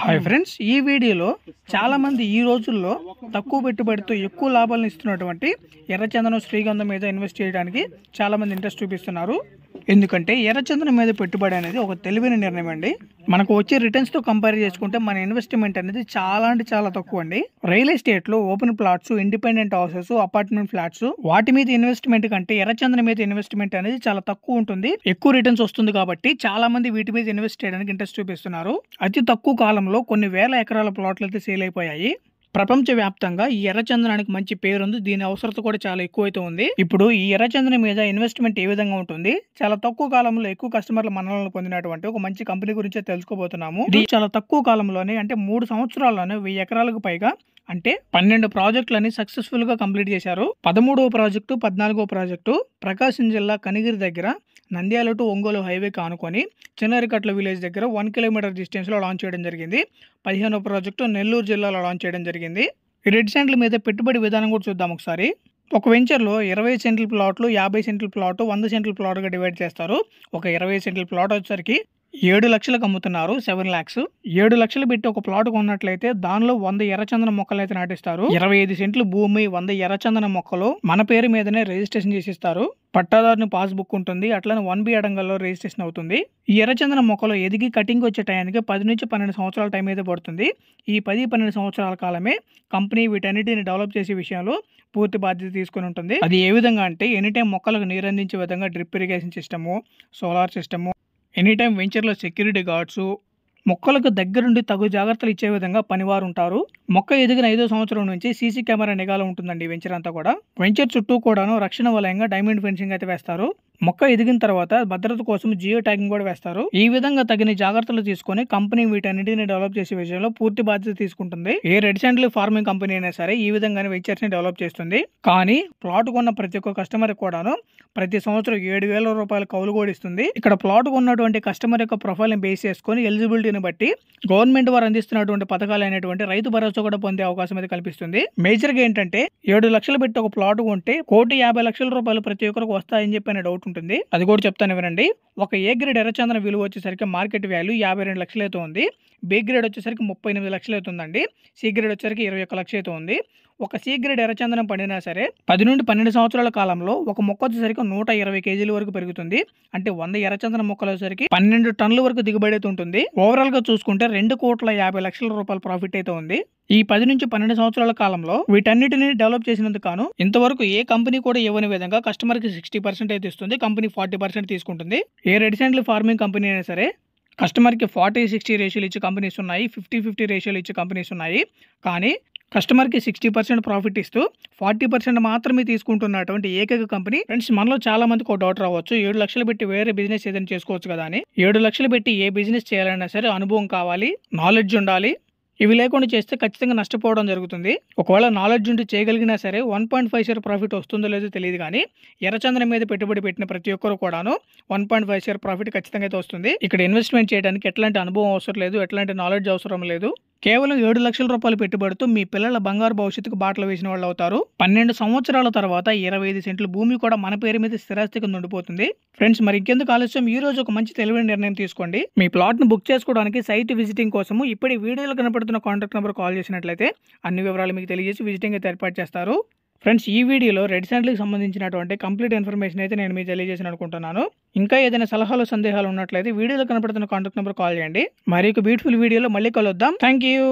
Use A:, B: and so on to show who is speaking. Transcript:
A: hi friends ఈ వీడియోలో చాలామంది ఈ రోజుల్లో తక్కువ పెట్టుబడితో ఎక్కువ లాభాలను ఇస్తున్నటువంటి ఎర్రచందనం శ్రీగంధం మీద ఇన్వెస్ట్ చేయడానికి చాలామంది ఇంట్రెస్ట్ చూపిస్తున్నారు ఎందుకంటే ఎర్రచందనం మీద పెట్టుబడి అనేది ఒక తెలివైన నిర్ణయం అండి మనకు వచ్చే రిటర్న్స్ తో కంపేర్ చేసుకుంటే మన ఇన్వెస్ట్మెంట్ అనేది చాలా అంటే చాలా తక్కువ అండి రియల్ లో open plots independent houses apartment flats వాటి మీద ఇన్వెస్ట్మెంట్ కంటే ఎర్రచందనం మీద ఇన్వెస్ట్మెంట్ అనేది చాలా తక్కువ ఉంటుంది ఎక్కువ రిటర్న్స్ వస్తుంది కాబట్టి చాలా మంది వీటి మీద ఇన్వెస్ట్ చేయడానికి ఇంట్రెస్ట్ చూపిస్తున్నారు అతి తక్కువ కాలంలో కొన్ని వేల ఎకరాల ప్లాట్లు అయితే సేల్ అయిపోయాయి ప్రపంచవ్యాప్తంగా ఈ ఎర్రచందనానికి మంచి పేరుంది దీని అవసరత కూడా చాలా ఎక్కువైతే ఉంది ఇప్పుడు ఈ ఎర్రచందనం మీద ఇన్వెస్ట్మెంట్ ఏ విధంగా ఉంటుంది చాలా తక్కువ కాలంలో ఎక్కువ కస్టమర్ల మనలను పొందినటువంటి ఒక మంచి కంపెనీ గురించి తెలుసుకోబోతున్నాము ఇది చాలా తక్కువ కాలంలోనే అంటే మూడు సంవత్సరాల్లోనే వెయ్యి ఎకరాలకు పైగా అంటే పన్నెండు ప్రాజెక్టులని సక్సెస్ఫుల్గా కంప్లీట్ చేశారు పదమూడవ ప్రాజెక్టు పద్నాలుగో ప్రాజెక్టు ప్రకాశం జిల్లా కనిగిరి దగ్గర నంద్యాల టు ఒంగోలు హైవే కానుకొని చిన్నారికట్ల విలేజ్ దగ్గర వన్ కిలోమీటర్ డిస్టెన్స్లో లాంచ్ చేయడం జరిగింది పదిహేనో ప్రాజెక్టు నెల్లూరు జిల్లాలో లాంచ్ చేయడం జరిగింది రెడ్ సెంట్ల మీద పెట్టుబడి విధానం కూడా చూద్దాం ఒకసారి ఒక వెంచర్లో ఇరవై సెంట్ల ప్లాట్లు యాభై సెంట్ల ప్లాట్ వంద సెంట్ల ప్లాట్గా డివైడ్ చేస్తారు ఒక ఇరవై సెంట్ల ప్లాట్ వచ్చేసరికి ఏడు లక్షలకు అమ్ముతున్నారు సెవెన్ ల్యాక్స్ ఏడు లక్షలు పెట్టి ఒక ప్లాట్ కొన్నట్లయితే దానిలో వంద ఎర్రచందన మొక్కలు అయితే నాటిస్తారు ఇరవై ఐదు సెంట్లు భూమి వంద ఎర్రచందన మొక్కలు మన పేరు మీదనే రిజిస్ట్రేషన్ చేసిస్తారు పట్టాదారుని పాస్ బుక్ ఉంటుంది అట్లనే వన్ బి అడంగల్లో రిజిస్ట్రేషన్ అవుతుంది ఈ ఎర్రచందన మొక్కలు ఎదిగి కటింగ్ వచ్చే టైంకి పది నుంచి పన్నెండు సంవత్సరాల టైం అయితే పడుతుంది ఈ పది పన్నెండు సంవత్సరాల కాలమే కంపెనీ వీటన్నిటిని డెవలప్ చేసే విషయంలో పూర్తి బాధ్యత తీసుకుని ఉంటుంది అది ఏ విధంగా అంటే ఎనీ టైం మొక్కలకు నీరు అందించే విధంగా drip irrigation system solar system any time వెంచర్లో సెక్యూరిటీ గార్డ్స్ మొక్కలకు దగ్గరుండి తగు జాగ్రత్తలు ఇచ్చే విధంగా పనివారు ఉంటారు మొక్క ఎదిగిన ఐదో సంవత్సరం నుంచి సీసీ కెమెరా నిఘాలో ఉంటుందండి వెంచర్ అంతా కూడా వెంచర్ చుట్టూ కూడాను రక్షణ వలయంగా డైమండ్ ఫెన్సింగ్ అయితే వేస్తారు మొక్క ఎదిగిన తర్వాత భద్రత కోసం జియో ట్యాగింగ్ కూడా వేస్తారు ఈ విధంగా తగిన జాగ్రత్తలు తీసుకుని కంపెనీ వీటన్నిటిని డెవలప్ చేసే విషయంలో పూర్తి బాధ్యత తీసుకుంటుంది ఏ రెడ్ శాండ్లు ఫార్మింగ్ కంపెనీ అయినా సరే ఈ విధంగానే వెంచర్స్ ని డెవలప్ చేస్తుంది కానీ ప్లాట్ కొన్న ప్రతి ఒక్క కస్టమర్ కూడాను ప్రతి సంవత్సరం ఏడు వేల రూపాయల కౌలు కూడా ఇస్తుంది ఇక్కడ ప్లాట్ కొన్నటువంటి కస్టమర్ యొక్క ప్రొఫైల్ని బేస్ చేసుకుని ఎలిజిబిలిటీని బట్టి గవర్నమెంట్ వారు అందిస్తున్నటువంటి పథకాలు అయినటువంటి రైతు భరోసా కూడా పొందే అవకాశం అయితే కల్పిస్తుంది మేజర్గా ఏంటంటే ఏడు లక్షలు పెట్టి ఒక ప్లాట్ ఉంటే కోటి యాభై లక్షల రూపాయలు ప్రతి ఒక్కరికి వస్తాయని చెప్పి డౌట్ ఉంటుంది అది కూడా చెప్తాను వినండి ఒక ఏ గ్రేడ్ ఎర్రచందన విలువ వచ్చేసరికి మార్కెట్ వాల్యూ యాభై రెండు లక్షలైతే ఉంది బి గ్రేడ్ వచ్చేసరికి ముప్పై ఎనిమిది లక్షలైతే ఉందండి సి గ్రేడ్ వచ్చేసరికి ఇరవై ఒక్క లక్షలు అయితే ఉంది ఒక సి ఎర్రచందనం పండినా సరే పది నుండి పన్నెండు సంవత్సరాల కాలంలో ఒక మొక్క వచ్చేసరికి నూట ఇరవై కేజీల వరకు పెరుగుతుంది అంటే వంద ఎర్రచందనం మొక్కలు వచ్చేసరికి పన్నెండు టన్నుల వరకు దిగుబడి అయితే ఉంటుంది ఓవరాల్ గా చూసుకుంటే రెండు కోట్ల యాభై లక్షల రూపాయల ప్రాఫిట్ అయితే ఉంది ఈ పది నుంచి పన్నెండు సంవత్సరాల కాలంలో వీటన్నిటిని డెవలప్ చేసినందుకు కాను ఇంతవరకు ఏ కంపెనీ కూడా ఇవ్వని విధంగా కస్టమర్ కి సిక్స్టీ పర్సెంట్ అయితే ఇస్తుంది కంపెనీ ఫార్టీ పర్సెంట్ తీసుకుంటుంది ఏ రెడిసెంట్ ఫార్మింగ్ కంపెనీ అయినా సరే కస్టమర్కి ఫార్టీ సిక్స్టీ రేషియోలు ఇచ్చే కంపెనీస్ ఉన్నాయి ఫిఫ్టీ ఫిఫ్టీ రేషియోలు ఇచ్చే కంపెనీస్ ఉన్నాయి కానీ కస్టమర్కి సిక్స్టీ పర్సెంట్ ప్రాఫిట్ ఇస్తూ ఫార్టీ పర్సెంట్ మాత్రమే తీసుకుంటున్నటువంటి ఏకైక కంపెనీ ఫ్రెండ్స్ మనలో చాలా మందికి ఒక డౌట్ రావచ్చు ఏడు లక్షలు పెట్టి వేరే బిజినెస్ ఏదైనా చేసుకోవచ్చు కదా అని ఏడు లక్షలు పెట్టి ఏ బిజినెస్ చేయాలన్నా సరే అనుభవం కావాలి నాలెడ్జ్ ఉండాలి ఇవి లేకుండా చేస్తే ఖచ్చితంగా నష్టపోవడం జరుగుతుంది ఒకవేళ నాలెడ్జ్ ఉండి చేయగలిగినా సరే one point five share profit వస్తుందో లేదో తెలియదు కానీ ఎర్రచంద్రం మీద పెట్టుబడి పెట్టిన ప్రతి ఒక్కరు కూడాను one point five share profit ఖచ్చితంగా అయితే వస్తుంది ఇక్కడ ఇన్వెస్ట్మెంట్ చేయడానికి ఎట్లాంటి అనుభవం అవసరం లేదు ఎట్లాంటి నాలెడ్జ్ అవసరం లేదు కేవలం ఏడు లక్షల రూపాయలు పెట్టుబడితో మీ పిల్లల బంగారు భవిష్యత్తుకు బాటలు వేసిన వాళ్ళు అవుతారు పన్నెండు సంవత్సరాల తర్వాత ఇరవై ఐదు సెంట్లు భూమి కూడా మన పేరు మీద స్థిరాస్తికి నుండిపోతుంది ఉండిపోతుంది ఫ్రెండ్స్ మరి ఇంకెందుకు ఆలస్యం ఈ రోజు ఒక మంచి తెలివైన నిర్ణయం తీసుకోండి మీ ను బుక్ చేసుకోవడానికి సైట్ విజిటింగ్ కోసం ఇప్పుడే వీడియోలో కనపడుతున్న కాంటాక్ట్ నెంబర్ కాల్ చేసినట్లయితే అన్ని వివరాలు మీకు తెలియజేసి విజిటింగ్ అయితే ఏర్పాటు చేస్తారు ఫ్రెండ్స్ ఈ వీడియోలో రెడ్ శాండ్లకు సంబంధించినటువంటి కంప్లీట్ ఇన్ఫర్మేషన్ అయితే నేను మీకు తెలియజేసిన అనుకుంటున్నాను ఇంకా ఏదైనా సలహాలు సందేహాలు ఉన్నట్లయితే వీడియోలో కనపడుతున్న కాంటాక్ట్ నెంబర్ కాల్ చేయండి మరి ఒక బ్యూటిఫుల్ వీడియోలో మళ్ళీ కలుద్దాం థ్యాంక్ యూ